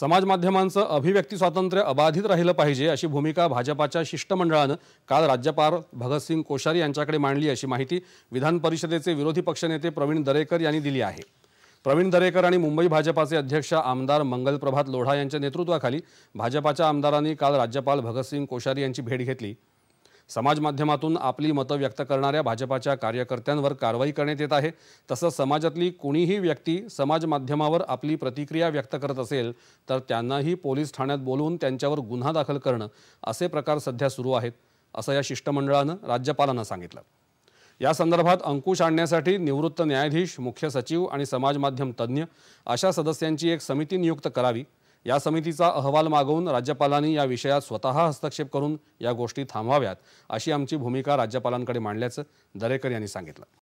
समाज माध्यमांचं अभिव्यक्ती स्वातंत्र्य अबाधित राहिलं पाहिजे अशी भूमिका भाजपाच्या शिष्टमंडळानं काल राज्यपाल भगतसिंग कोश्यारी यांच्याकडे मांडली अशी माहिती विधान परिषदेचे विरोधी पक्षनेते प्रवीण दरेकर यांनी दिली आहे प्रवीण दरेकर आणि मुंबई भाजपाचे अध्यक्ष आमदार मंगल प्रभात लोढा यांच्या नेतृत्वाखाली भाजपाच्या आमदारांनी काल राज्यपाल भगतसिंग कोश्यारी यांची भेट घेतली समाज माध्यमातून आपली मतं व्यक्त करणाऱ्या भाजपाच्या कार्यकर्त्यांवर कारवाई करण्यात येत आहे तसंच समाजातली कोणीही व्यक्ती समाज माध्यमावर आपली प्रतिक्रिया व्यक्त करत असेल तर त्यांनाही पोलीस ठाण्यात बोलवून त्यांच्यावर गुन्हा दाखल करणं असे प्रकार सध्या सुरू आहेत असं या शिष्टमंडळानं राज्यपालांना सांगितलं या संदर्भात अंकुश आणण्यासाठी निवृत्त न्यायाधीश मुख्य सचिव आणि समाज माध्यम तज्ज्ञ अशा सदस्यांची एक समिती नियुक्त करावी या समितीचा अहवाल मागवून राज्यपालांनी या विषयात स्वतः हस्तक्षेप करून या गोष्टी थांबवाव्यात अशी आमची भूमिका राज्यपालांकडे मांडल्याचं दरेकर यांनी सांगितलं